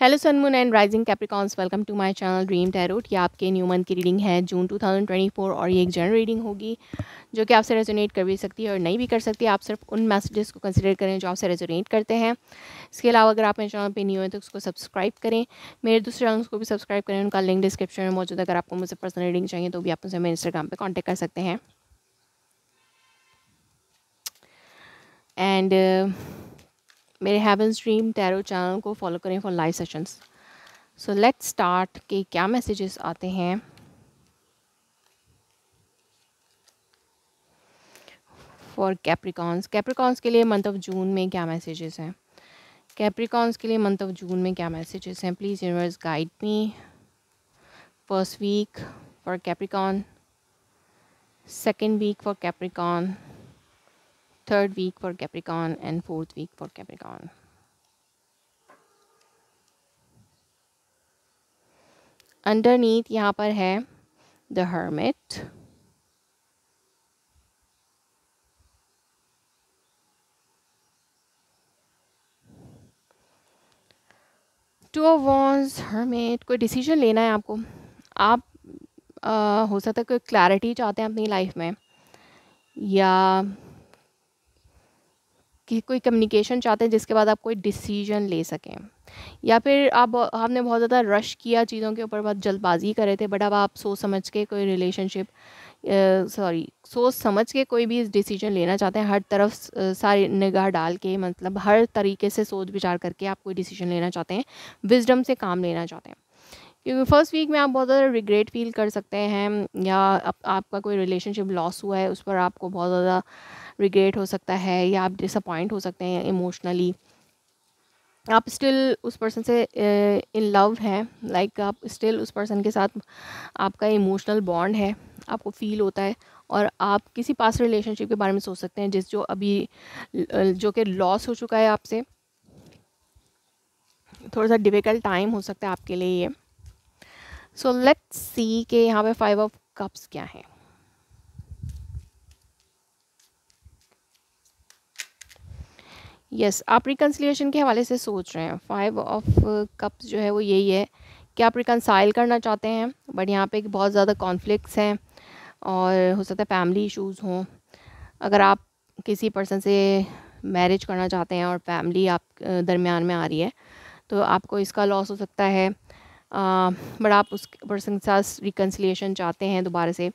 Hello sun moon and rising Capricorns welcome to my channel Dream Tarot ये आपके new month की reading है जून 2024 और ये एक जनरल रीडिंग होगी जो कि आपसे रेजोनेट कर भी सकती है और नहीं भी कर सकती आप सिर्फ उन मैसेजेस को कंसिडर करें जो आपसे रेजोनेट करते हैं इसके अलावा अगर आप मेरे चैनल पर न्यू हैं तो उसको सब्सक्राइब करें मेरे दूसरे चैनल्स को भी सब्सक्राइब करें उनका लिंक डिस्क्रिप्शन में मौजूद अगर आपको मुझे पर्सनल रीडिंग चाहिए तो भी आप मुझसे मेरे इंस्टाग्राम पर कॉन्टेक्ट कर सकते हैं एंड मेरे हैवन स्ट्रीम टैरो चैनल को फॉलो करें for live sessions so let start के क्या मैसेजेस आते हैं फॉर कैप्रिकॉन्स कैप्रिकॉन्स के लिए मंथ ऑफ जून में क्या मैसेजेस हैं कैप्रिकॉन्स के लिए मंथ ऑफ जून में क्या मैसेजेस हैं please universe guide me first week for Capricorn second week for Capricorn third week for Capricorn and fourth week for Capricorn. Underneath यहाँ पर है the hermit. Two of wands, hermit. कोई decision लेना है आपको आप आ, हो सकता है कोई क्लैरिटी चाहते हैं अपनी लाइफ में या कि कोई कम्युनिकेशन चाहते हैं जिसके बाद आप कोई डिसीजन ले सकें या फिर आप आपने बहुत ज़्यादा रश किया चीज़ों के ऊपर बहुत जल्दबाजी करे थे बट अब आप सोच समझ के कोई रिलेशनशिप सॉरी सोच समझ के कोई भी डिसीजन लेना चाहते हैं हर तरफ सारी निगाह डाल के मतलब हर तरीके से सोच विचार करके आप कोई डिसीजन लेना चाहते हैं विजडम से काम लेना चाहते हैं क्योंकि फर्स्ट वीक में आप बहुत ज़्यादा रिग्रेट फील कर सकते हैं या आप, आपका कोई रिलेशनशिप लॉस हुआ है उस पर आपको बहुत ज़्यादा रिग्रेट हो सकता है या आप डिसअपॉइंट हो सकते हैं इमोशनली आप स्टिल उस पर्सन से इन लव हैं लाइक आप स्टिल उस पर्सन के साथ आपका इमोशनल बॉन्ड है आपको फील होता है और आप किसी पास रिलेशनशिप के बारे में सोच सकते हैं जिस जो अभी जो कि लॉस हो चुका है आपसे थोड़ा सा डिफ़िकल्ट टाइम हो सकता है आपके लिए ये सो लेट्स सी के यहाँ पे फाइव ऑफ कप्स क्या है यस yes, आप रिकन्सिलियेशन के हवाले से सोच रहे हैं फाइव ऑफ कप्स जो है वो यही है कि आप रिकनसाइल करना चाहते हैं बट यहाँ पे बहुत ज़्यादा कॉन्फ्लिक्ट्स हैं और हो सकता है फैमिली इश्यूज़ हों अगर आप किसी पर्सन से मैरिज करना चाहते हैं और फैमिली आप uh, दरमियान में आ रही है तो आपको इसका लॉस हो सकता है बट आप उस पर्सन के साथ रिकन्सिलेशन चाहते हैं दोबारा से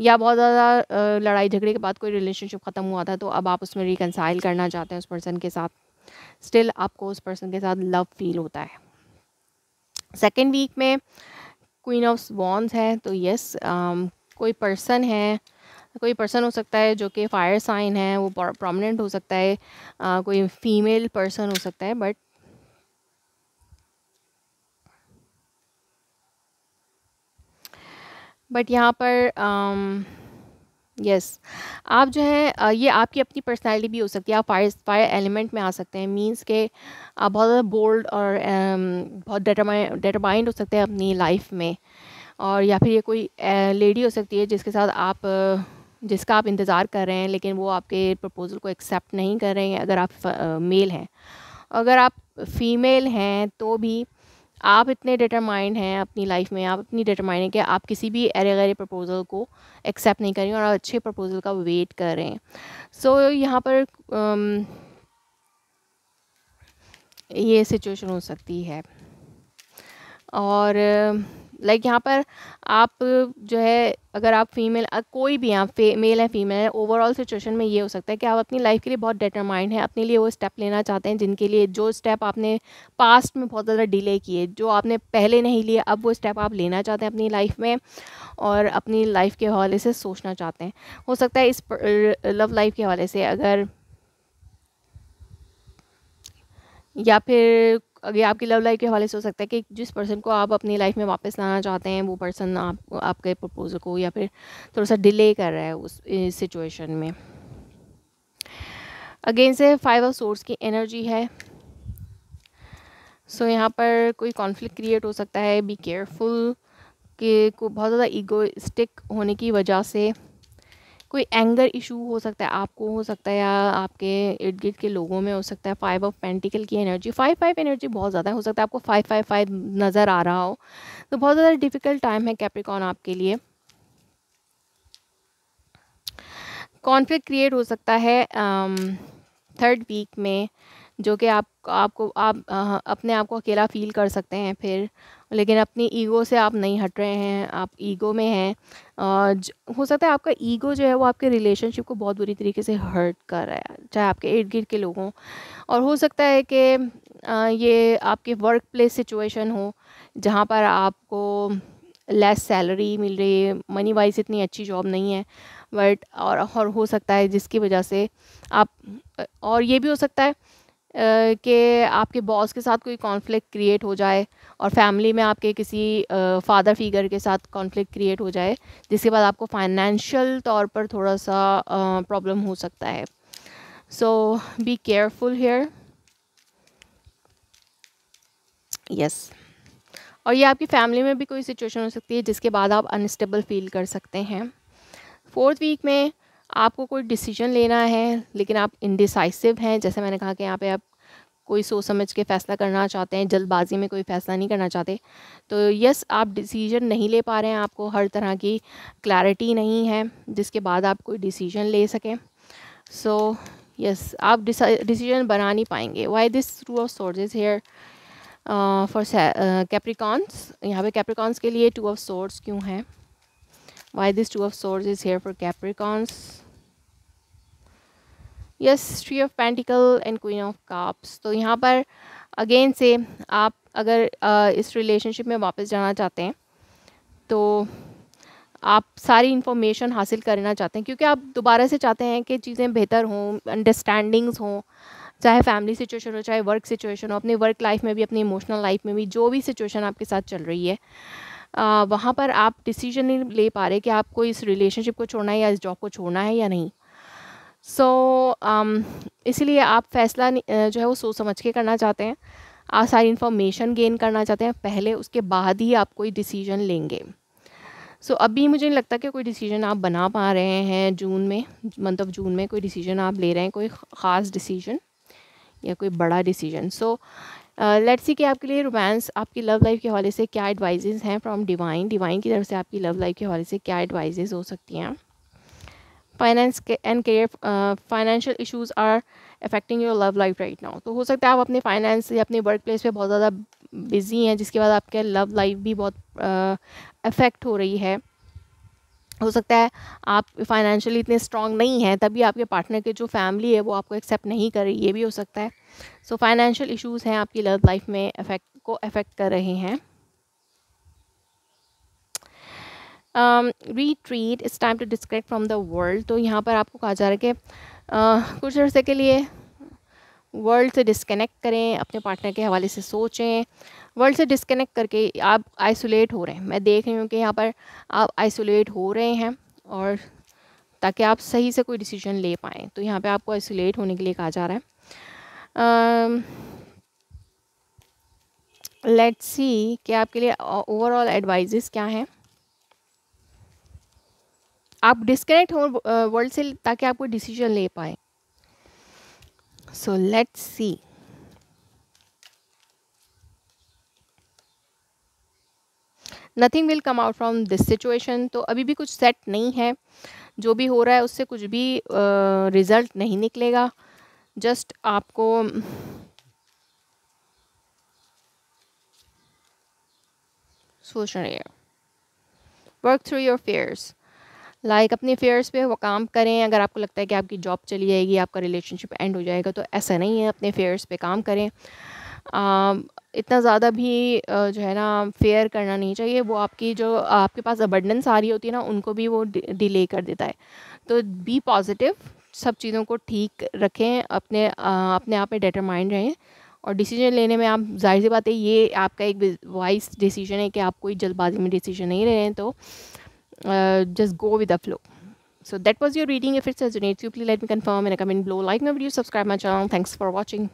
या बहुत ज़्यादा लड़ाई झगड़े के बाद कोई रिलेशनशिप ख़त्म हुआ था तो अब आप उसमें रिकनसाइल करना चाहते हैं उस पर्सन के साथ स्टिल आपको उस पर्सन के साथ लव फील होता है सेकेंड वीक में क्वीन ऑफ वॉन्स है तो यस um, कोई पर्सन है कोई पर्सन हो सकता है जो कि फायर साइन है वो प्रोमिनेंट हो सकता है आ, कोई फीमेल पर्सन हो सकता है बट बट यहाँ पर यस um, yes. आप जो है uh, ये आपकी अपनी पर्सनालिटी भी हो सकती है आप फायर फायर एलिमेंट में आ सकते हैं मींस के आप बहुत ज़्यादा बोल्ड और um, बहुत डिटरमाइंड हो सकते हैं अपनी लाइफ में और या फिर ये कोई लेडी uh, हो सकती है जिसके साथ आप uh, जिसका आप इंतज़ार कर रहे हैं लेकिन वो आपके प्रपोज़ल को एक्सेप्ट नहीं कर रहे हैं अगर आप मेल हैं अगर आप फीमेल हैं तो भी आप इतने डिटरमाइंड हैं अपनी लाइफ में आप इतनी डिटरमाइंड हैं कि आप किसी भी अरे गरे प्रपोज़ल को एक्सेप्ट नहीं करें और अच्छे प्रपोज़ल का वेट करें सो so, यहाँ पर um, ये सिचुएशन हो सकती है और लाइक like यहाँ पर आप जो है अगर आप फीमेल कोई भी आप मेल है फीमेल है ओवरऑल सिचुएशन में ये हो सकता है कि आप अपनी लाइफ के लिए बहुत डिटरमाइंड है अपने लिए वो स्टेप लेना चाहते हैं जिनके लिए जो स्टेप आपने पास्ट में बहुत ज़्यादा डिले किए जो आपने पहले नहीं लिए अब वो स्टेप आप लेना चाहते हैं अपनी लाइफ में और अपनी लाइफ के हवाले से सोचना चाहते हैं हो सकता है इस लव लाइफ के हवाले से अगर या फिर अगर आपकी लव लाइफ के हवाले से हो सकता है कि जिस पर्सन को आप अपनी लाइफ में वापस लाना चाहते हैं वो पर्सन आप आपके प्रपोज़ल को या फिर थोड़ा सा डिले कर रहा है उस सिचुएशन में अगेन से फाइव ऑफ सोर्स की एनर्जी है सो so, यहाँ पर कोई कॉन्फ्लिक्ट क्रिएट हो सकता है बी केयरफुल के को बहुत ज़्यादा ईगोस्टिक होने की वजह से कोई एंगर इशू हो सकता है आपको हो सकता है या आपके इर्द गिर्द के लोगों में हो सकता है फाइव ऑफ पेंटिकल की एनर्जी फाइव फाइव एनर्जी बहुत ज़्यादा हो सकता है आपको फाइव फाइव फाइव नज़र आ रहा हो तो बहुत ज़्यादा डिफ़िकल्ट टाइम है कैप्रिकॉन आपके लिए कॉन्फ्लिक्ट क्रिएट हो सकता है थर्ड um, वीक में जो कि आप आपको आप आ, अपने आप को अकेला फील कर सकते हैं फिर लेकिन अपनी ईगो से आप नहीं हट रहे हैं आप ईगो में हैं हो सकता है आपका ईगो जो है वो आपके रिलेशनशिप को बहुत बुरी तरीके से हर्ट कर रहा है चाहे आपके इर्द गिर्द के लोगों और हो सकता है कि ये आपके वर्क प्लेस सिचुएशन हो जहाँ पर आपको लेस सैलरी मिल रही है मनी वाइज इतनी अच्छी जॉब नहीं है बट और और हो सकता है जिसकी वजह से आप और ये भी हो सकता है कि आपके बॉस के साथ कोई कॉन्फ्लिक्ट क्रिएट हो जाए और फैमिली में आपके किसी फादर फिगर के साथ कॉन्फ्लिक्ट क्रिएट हो जाए जिसके बाद आपको फाइनेंशियल तौर पर थोड़ा सा प्रॉब्लम हो सकता है so be careful here yes और ये आपकी फैमिली में भी कोई सिचुएशन हो सकती है जिसके बाद आप अनस्टेबल फील कर सकते हैं फोर्थ वीक में आपको कोई डिसीजन लेना है लेकिन आप इनडिसाइसिव हैं जैसे मैंने कहा कि यहाँ पे आप कोई सोच समझ के फ़ैसला करना चाहते हैं जल्दबाजी में कोई फ़ैसला नहीं करना चाहते तो यस आप डिसीजन नहीं ले पा रहे हैं आपको हर तरह की क्लैरिटी नहीं है जिसके बाद आप कोई डिसीजन ले सकें सो so, यस आप डिसीजन बना नहीं पाएंगे why this through of is here for Capricorns यहाँ पे कैप्रिकॉन्स के लिए टू ऑफ सोर्स क्यों है why this two of swords is here for Capricorns yes three of pentacles and queen of cups तो यहाँ पर अगेन से आप अगर आ, इस रिलेशनशिप में वापस जाना चाहते हैं तो आप सारी इन्फॉर्मेशन हासिल करना चाहते हैं क्योंकि आप दोबारा से चाहते हैं कि चीज़ें बेहतर हों अंडरस्टैंडिंग्स हों चाहे फैमिली सिचुएशन हो चाहे वर्क सिचुएशन हो अपने वर्क लाइफ में भी अपनी इमोशनल लाइफ में भी जो भी सिचुएशन आपके साथ चल रही है वहाँ पर आप डिसीजन नहीं ले पा रहे कि आपको इस रिलेशनशिप को छोड़ना है या इस जॉब को छोड़ना है या नहीं सो so, um, इसीलिए आप फैसला जो है वो सोच समझ के करना चाहते हैं आप सारी इन्फॉर्मेशन गेन करना चाहते हैं पहले उसके बाद ही आप कोई डिसीजन लेंगे सो so, अभी मुझे नहीं लगता कि कोई डिसीजन आप बना पा रहे हैं जून में मंथ ऑफ जून में कोई डिसीजन आप ले रहे हैं कोई ख़ास डिसीजन या कोई बड़ा डिसीजन सो लेट्स सी कि आपके लिए रोमांस आपकी लव लाइफ के हवाले से क्या एडवाइजेज़ हैं फ्रॉम डिवाइन डिवाइन की तरफ से आपकी लव लाइफ के हवाले से क्या एडवाइजेज़ हो सकती हैं finance and career financial issues are affecting your love life right now तो हो सकता है आप अपने फाइनेंस या अपने वर्क प्लेस पर बहुत ज़्यादा बिजी हैं जिसके बाद आपके लव लाइफ भी बहुत अफेक्ट uh, हो रही है हो सकता है आप फाइनेंशियली इतने स्ट्रांग नहीं हैं तभी आपके पार्टनर के जो फैमिली है वो आपको एक्सेप्ट नहीं कर रही ये भी हो सकता है सो फाइनेंशियल इशूज़ हैं आपकी लव लाइफ में अफेक्ट को अफेक्ट कर रहे हैं रिट्रीट इस time to disconnect from the world तो यहाँ पर आपको कहा जा रहा है कि uh, कुछ अर्से के लिए वर्ल्ड से डिस्कनेक्ट करें अपने पार्टनर के हवाले से सोचें वर्ल्ड से डिस्कनेक्ट करके आप आइसोलेट हो रहे हैं मैं देख रही हूँ कि यहाँ पर आप आइसोलेट हो रहे हैं और ताकि आप सही से कोई डिसीजन ले पाएँ तो यहाँ पे आपको आइसोलेट होने के लिए कहा जा रहा है लेट्स um, सी कि आपके लिए ओवरऑल uh, एडवाइजेस क्या हैं आप डिस्कनेक्ट हो वर्ल्ड से ताकि आप कोई डिसीजन ले पाए so let's see nothing will come out from this situation तो अभी भी कुछ सेट नहीं है जो भी हो रहा है उससे कुछ भी रिज़ल्ट uh, नहीं निकलेगा जस्ट आपको सोच रहे work through your fears like like, अपने फेयर्स पे वो काम करें अगर आपको लगता है कि आपकी जॉब चली जाएगी आपका रिलेशनशिप एंड हो जाएगा तो ऐसा नहीं है अपने अफेयर्स पे काम करें आ, इतना ज़्यादा भी जो है ना फेयर करना नहीं चाहिए वो आपकी जो आपके पास अबंडेंस आ रही होती है ना उनको भी वो डिले कर देता है तो बी पॉजिटिव सब चीज़ों को ठीक रखें अपने आ, अपने आप में डेटरमाइंड रहें और डिसीजन लेने में आप जाहिर सी बात है ये आपका एक वाइस डिसीजन है कि आप कोई जल्दबाजी में डिसीजन नहीं रहे हैं तो uh, just go with the flow. So that was your reading. If it resonates you, please let me confirm and a comment below. Like my video, subscribe my channel. Thanks for watching.